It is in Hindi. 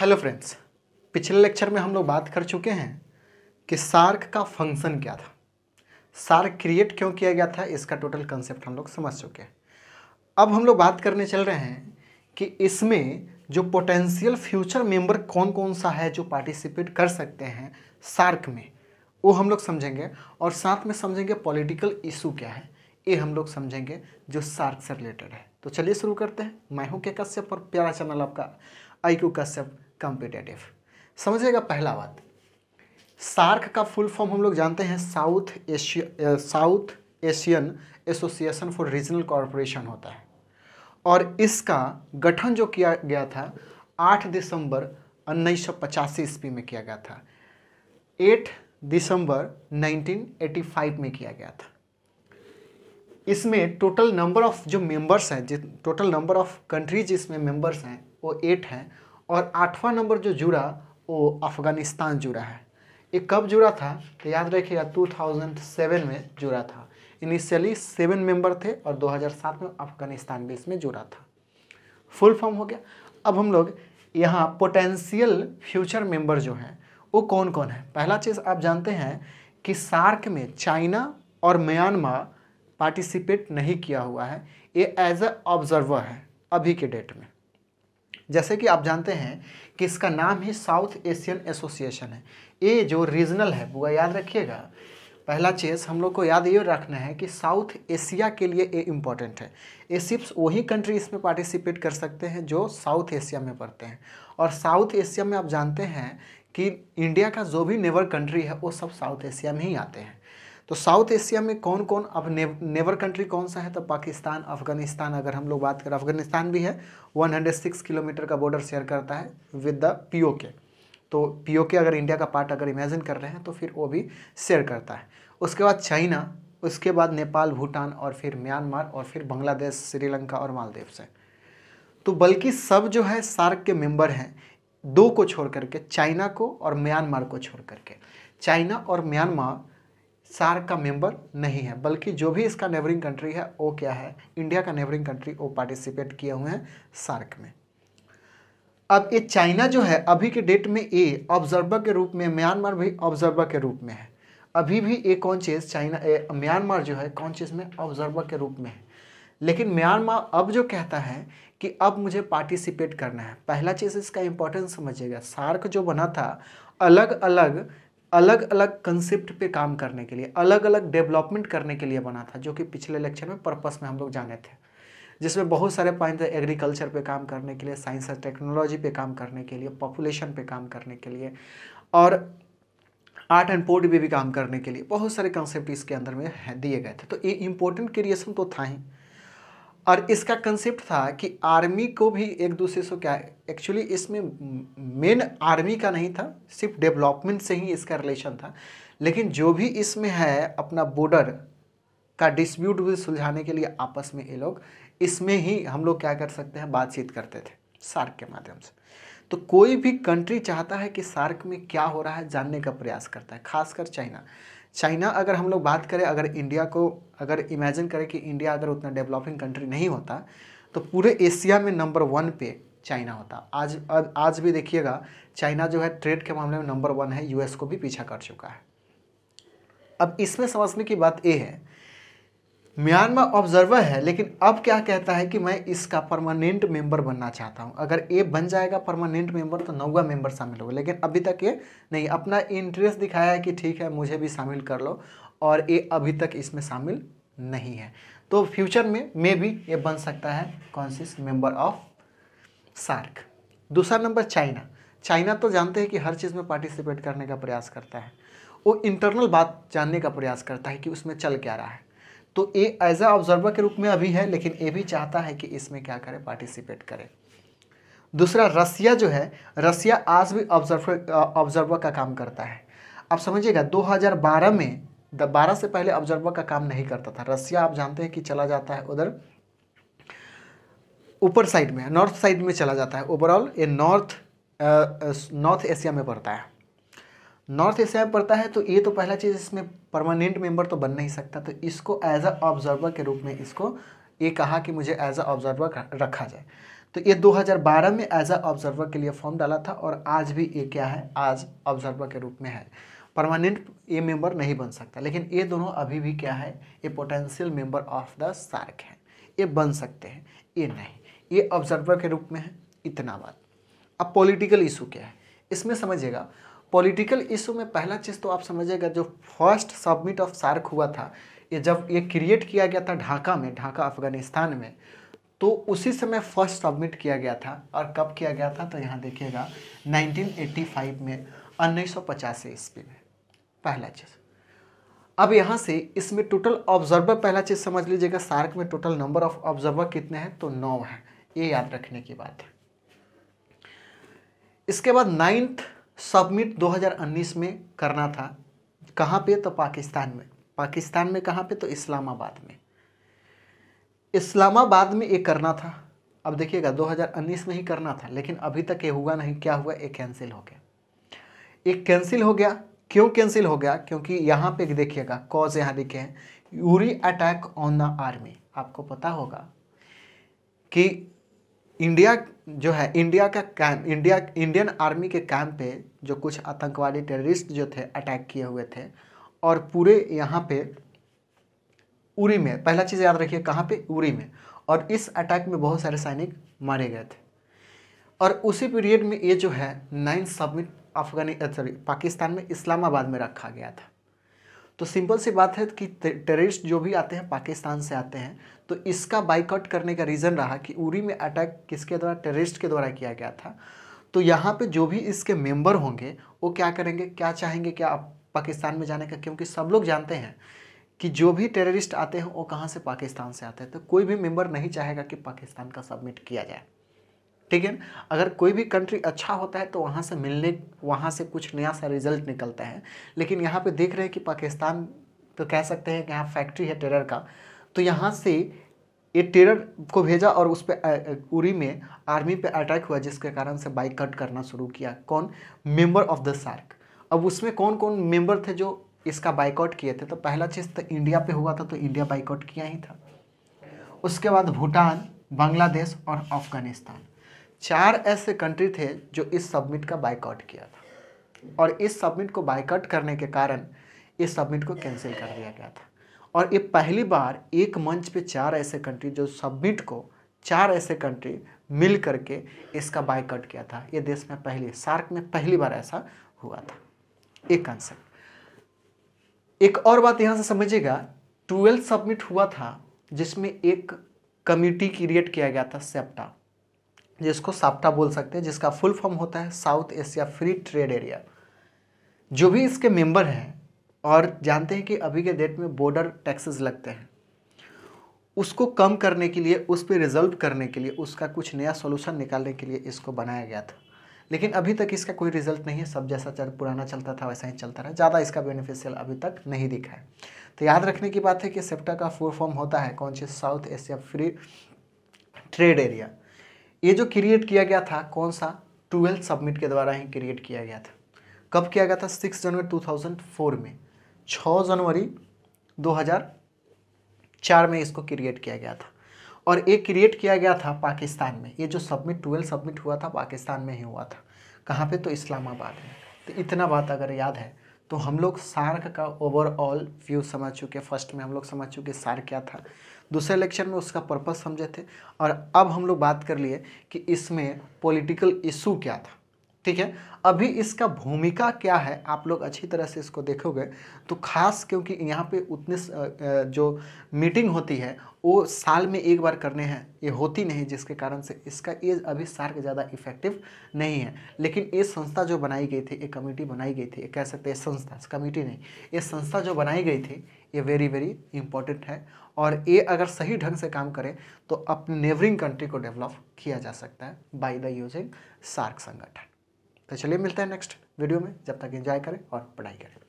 हेलो फ्रेंड्स पिछले लेक्चर में हम लोग बात कर चुके हैं कि सार्क का फंक्शन क्या था सार्क क्रिएट क्यों किया गया था इसका टोटल कंसेप्ट हम लोग समझ चुके हैं अब हम लोग बात करने चल रहे हैं कि इसमें जो पोटेंशियल फ्यूचर मेंबर कौन कौन सा है जो पार्टिसिपेट कर सकते हैं सार्क में वो हम लोग समझेंगे और साथ में समझेंगे पॉलिटिकल इशू क्या है ये हम लोग समझेंगे जो सार्क से रिलेटेड है तो चलिए शुरू करते हैं मैं हूँ के कश्यप और प्यारा चैनल आपका आई क्यू कश्यप कॉम्पिटेटिव समझिएगा पहला बात सार्क का फुल फॉर्म हम लोग जानते हैं south Asia south Asian association for regional corporation होता है और इसका गठन जो किया गया था 8 दिसंबर उन्नीस सौ पचासी ईस्वी में किया गया था 8 दिसंबर 1985 में किया गया था इसमें टोटल नंबर ऑफ जो मेंबर्स हैं जिस टोटल नंबर ऑफ कंट्रीज इसमें मेंबर्स हैं वो एट हैं और आठवां नंबर जो जुड़ा वो अफ़गानिस्तान जुड़ा है ये कब जुड़ा था तो याद रखिएगा 2007 में जुड़ा था इनिशियली सेवन मेंबर थे और 2007 में अफ़गानिस्तान भी इसमें जुड़ा था फुल फॉर्म हो गया अब हम लोग यहाँ पोटेंशियल फ्यूचर मेंबर जो हैं वो कौन कौन है पहला चीज़ आप जानते हैं कि सार्क में चाइना और म्यांमार पार्टिसिपेट नहीं किया हुआ है ये एज अ ऑब्जर्वर है अभी के डेट में जैसे कि आप जानते हैं कि इसका नाम ही साउथ एशियन एसोसिएशन है ये जो रीजनल है वो याद रखिएगा पहला चीज़ हम लोग को याद ये रखना है कि साउथ एशिया के लिए ये इम्पॉर्टेंट है ये सिर्फ वही कंट्री इसमें पार्टिसिपेट कर सकते हैं जो साउथ एशिया में पढ़ते हैं और साउथ एशिया में आप जानते हैं कि इंडिया का जो भी नेबर कंट्री है वो सब साउथ एशिया में ही आते हैं तो साउथ एशिया में कौन कौन अब नेबर नेवर कंट्री कौन सा है तो पाकिस्तान अफगानिस्तान अगर हम लोग बात करें अफगानिस्तान भी है 106 किलोमीटर का बॉर्डर शेयर करता है विद द पीओके तो पीओके अगर इंडिया का पार्ट अगर इमेजिन कर रहे हैं तो फिर वो भी शेयर करता है उसके बाद चाइना उसके बाद नेपाल भूटान और फिर म्यांमार और फिर बांग्लादेश श्रीलंका और मालदीव से तो बल्कि सब जो है सार्क के मेम्बर हैं दो को छोड़ करके चाइना को और म्यांमार को छोड़ करके चाइना और म्यांमार सार्क का मेंबर नहीं है बल्कि जो भी इसका नेबरिंग कंट्री है वो क्या है इंडिया का नेबरिंग कंट्री वो पार्टिसिपेट किए हुए हैं सार्क में अब ये चाइना जो है अभी के डेट में ए ऑब्जर्वर के रूप में म्यांमार भी ऑब्जर्वर के रूप में है अभी भी ये कौन चीज़ चाइना म्यांमार जो है कौन चीज़ में ऑब्जर्वर के रूप में है लेकिन म्यांमार अब जो कहता है कि अब मुझे पार्टिसिपेट करना है पहला चीज़ इसका इंपॉर्टेंस समझिएगा सार्क जो बना था अलग अलग अलग अलग कंसेप्ट पे काम करने के लिए अलग अलग डेवलपमेंट करने के लिए बना था जो कि पिछले लेक्चर में पर्पस में हम लोग जाने थे जिसमें बहुत सारे पॉइंट थे एग्रीकल्चर पे काम करने के लिए साइंस एंड टेक्नोलॉजी पे काम करने के लिए पॉपुलेशन पे काम करने के लिए और आर्ट एंड पोर्ट पे भी काम करने के लिए बहुत सारे कंसेप्ट इसके अंदर में दिए गए थे तो ये इंपॉर्टेंट क्रिएशन तो था ही और इसका कंसेप्ट था कि आर्मी को भी एक दूसरे से क्या एक्चुअली इसमें मेन आर्मी का नहीं था सिर्फ डेवलपमेंट से ही इसका रिलेशन था लेकिन जो भी इसमें है अपना बॉर्डर का डिस्प्यूट भी सुलझाने के लिए आपस में ये लोग इसमें ही हम लोग क्या कर सकते हैं बातचीत करते थे सार्क के माध्यम से तो कोई भी कंट्री चाहता है कि सार्क में क्या हो रहा है जानने का प्रयास करता है खासकर चाइना चाइना अगर हम लोग बात करें अगर इंडिया को अगर इमेजिन करें कि इंडिया अगर उतना डेवलपिंग कंट्री नहीं होता तो पूरे एशिया में नंबर वन पे चाइना होता आज अब आज भी देखिएगा चाइना जो है ट्रेड के मामले में नंबर वन है यूएस को भी पीछा कर चुका है अब इसमें समझने की बात ये है म्यांमार ऑब्जर्वर है लेकिन अब क्या कहता है कि मैं इसका परमानेंट मेंबर बनना चाहता हूं अगर ए बन जाएगा परमानेंट मेंबर तो नौवा मेंबर शामिल होगा लेकिन अभी तक ये नहीं अपना इंटरेस्ट दिखाया है कि ठीक है मुझे भी शामिल कर लो और ए अभी तक इसमें शामिल नहीं है तो फ्यूचर में मे भी ये बन सकता है कौन मेंबर ऑफ सार्क दूसरा नंबर चाइना चाइना तो जानते हैं कि हर चीज़ में पार्टिसिपेट करने का प्रयास करता है वो इंटरनल बात जानने का प्रयास करता है कि उसमें चल क्या रहा है तो ए एज ए ऑब्जर्वर के रूप में अभी है लेकिन ए भी चाहता है कि इसमें क्या करे पार्टिसिपेट करे दूसरा रसिया जो है रसिया आज भी ऑब्जर्वर ऑब्जर्वर का काम करता है आप समझिएगा 2012 में द बारह से पहले ऑब्जर्वर का काम नहीं करता था रसिया आप जानते हैं कि चला जाता है उधर ऊपर साइड में नॉर्थ साइड में चला जाता है ओवरऑल ये नॉर्थ नॉर्थ एशिया में पड़ता है नॉर्थ एशिया में पड़ता है तो ये तो पहला चीज़ इसमें परमानेंट मेंबर तो बन नहीं सकता तो इसको एज अ ऑब्जर्वर के रूप में इसको ये कहा कि मुझे एज अ ऑब्जर्वर रखा जाए तो ये 2012 में एज अ ऑब्जर्वर के लिए फॉर्म डाला था और आज भी ये क्या है आज ऑब्जर्वर के रूप में है परमानेंट ये मेंबर नहीं बन सकता लेकिन ये दोनों अभी भी क्या है ये potential member of the SAARC है ये बन सकते हैं ये नहीं ये ऑब्जर्वर के रूप में है इतना बात अब पॉलिटिकल इशू क्या है इसमें समझिएगा पॉलिटिकल इशू में पहला चीज़ तो आप समझिएगा जो फर्स्ट सबमिट ऑफ सार्क हुआ था ये जब ये क्रिएट किया गया था ढाका में ढाका अफगानिस्तान में तो उसी समय फर्स्ट सबमिट किया गया था और कब किया गया था तो यहाँ देखिएगा 1985 में उन्नीस सौ ईस्वी में पहला चीज़ अब यहाँ से इसमें टोटल ऑब्जर्वर पहला चीज़ समझ लीजिएगा सार्क में टोटल नंबर ऑफ ऑब्जर्वर कितने हैं तो नौ हैं ये याद रखने की बात है इसके बाद नाइन्थ सबमिट 2019 में करना था कहाँ पे तो पाकिस्तान में पाकिस्तान में कहाँ पे तो इस्लामाबाद में इस्लामाबाद में ये करना था अब देखिएगा 2019 में ही करना था लेकिन अभी तक ये हुआ नहीं क्या हुआ ये कैंसिल हो गया ये कैंसिल हो गया क्यों कैंसिल हो गया क्योंकि यहाँ पे देखिएगा कॉज यहाँ लिखे हैं Uri attack on the army आपको पता होगा कि इंडिया जो है इंडिया का कैम्प इंडिया इंडियन आर्मी के कैंप पे जो कुछ आतंकवादी टेररिस्ट जो थे अटैक किए हुए थे और पूरे यहाँ पे उरी में पहला चीज़ याद रखिए कहाँ पे उरी में और इस अटैक में बहुत सारे सैनिक मारे गए थे और उसी पीरियड में ये जो है नाइन सबमिट अफगानी सॉरी पाकिस्तान में इस्लामाबाद में रखा गया था तो सिंपल सी बात है कि टेररिस्ट जो भी आते हैं पाकिस्तान से आते हैं तो इसका बाइकआउट करने का रीज़न रहा कि उरी में अटैक किसके द्वारा टेररिस्ट के द्वारा किया गया था तो यहाँ पे जो भी इसके मेंबर होंगे वो क्या करेंगे क्या चाहेंगे क्या पाकिस्तान में जाने का क्योंकि सब लोग जानते हैं कि जो भी टेररिस्ट आते हैं वो कहाँ से पाकिस्तान से आते हैं तो कोई भी मेम्बर नहीं चाहेगा कि पाकिस्तान का सबमिट किया जाए ठीक है अगर कोई भी कंट्री अच्छा होता है तो वहाँ से मिलने वहाँ से कुछ नया सा रिजल्ट निकलता है लेकिन यहाँ पे देख रहे हैं कि पाकिस्तान तो कह सकते हैं कि यहाँ फैक्ट्री है टेरर का तो यहाँ से ये टेरर को भेजा और उस पर उरी में आर्मी पे अटैक हुआ जिसके कारण से बाइकआउट करना शुरू किया कौन मेम्बर ऑफ द सार्क अब उसमें कौन कौन मेम्बर थे जो इसका बाइकआउट किए थे तो पहला चीज़ तो इंडिया पे हुआ था तो इंडिया बाइकआउट किया ही था उसके बाद भूटान बांग्लादेश और अफगानिस्तान चार ऐसे कंट्री थे जो इस सबमिट का बाइकआउट किया था और इस सबमिट को बाइकआउट करने के कारण इस सबमिट को कैंसिल कर दिया गया था और ये पहली बार एक मंच पे चार ऐसे कंट्री जो सबमिट को चार ऐसे कंट्री मिल करके इसका बाइकआउट किया था ये देश में पहली सार्क में पहली बार ऐसा हुआ था एक कंसेप्ट एक और बात यहाँ से समझिएगा ट्वेल्थ सबमिट हुआ था जिसमें एक कमिटी क्रिएट किया गया था सेप्टा जिसको साप्टा बोल सकते हैं जिसका फुल फॉर्म होता है south Asia free trade area जो भी इसके मेंबर हैं और जानते हैं कि अभी के डेट में बॉर्डर टैक्सेस लगते हैं उसको कम करने के लिए उस पर रिजल्व करने के लिए उसका कुछ नया सोल्यूशन निकालने के लिए इसको बनाया गया था लेकिन अभी तक इसका कोई रिजल्ट नहीं है सब जैसा चल पुराना चलता था वैसा ही चलता रहा ज़्यादा इसका बेनिफिशियल अभी तक नहीं दिखा है तो याद रखने की बात है कि सेप्टा का फुल फॉर्म होता है कौन सी south Asia free trade area ये जो क्रिएट किया गया था कौन सा ट्वेल्थ सबमिट के द्वारा ही क्रिएट किया गया था कब किया गया था six January two thousand four में छः जनवरी दो हज़ार चार में इसको क्रिएट किया गया था और ये क्रिएट किया गया था पाकिस्तान में ये जो सबमिट ट्वेल्थ सबमिट हुआ था पाकिस्तान में ही हुआ था कहाँ पे तो इस्लामाबाद में तो इतना बात अगर याद है तो हम लोग सार्क का ओवरऑल व्यू समझ चुके फर्स्ट में हम लोग समझ चुके सार्क क्या था दूसरे लेक्चर में उसका पर्पज़ समझे थे और अब हम लोग बात कर लिए कि इसमें पॉलिटिकल इशू क्या था ठीक है अभी इसका भूमिका क्या है आप लोग अच्छी तरह से इसको देखोगे तो खास क्योंकि यहाँ पे उतने जो मीटिंग होती है वो साल में एक बार करने हैं ये होती नहीं जिसके कारण से इसका एज अभी सार्क ज़्यादा इफेक्टिव नहीं है लेकिन ये संस्था जो बनाई गई थी ये कमेटी बनाई गई थी ये कह सकते हैं संस्था कमेटी नहीं ये संस्था जो बनाई गई थी ये वेरी वेरी इंपॉर्टेंट है और ये अगर सही ढंग से काम करें तो अपने नेबरिंग कंट्री को डेवलप किया जा सकता है बाई द यूजिंग सार्क संगठन तो चलिए मिलते हैं नेक्स्ट वीडियो में जब तक एंजॉय करें और पढ़ाई करें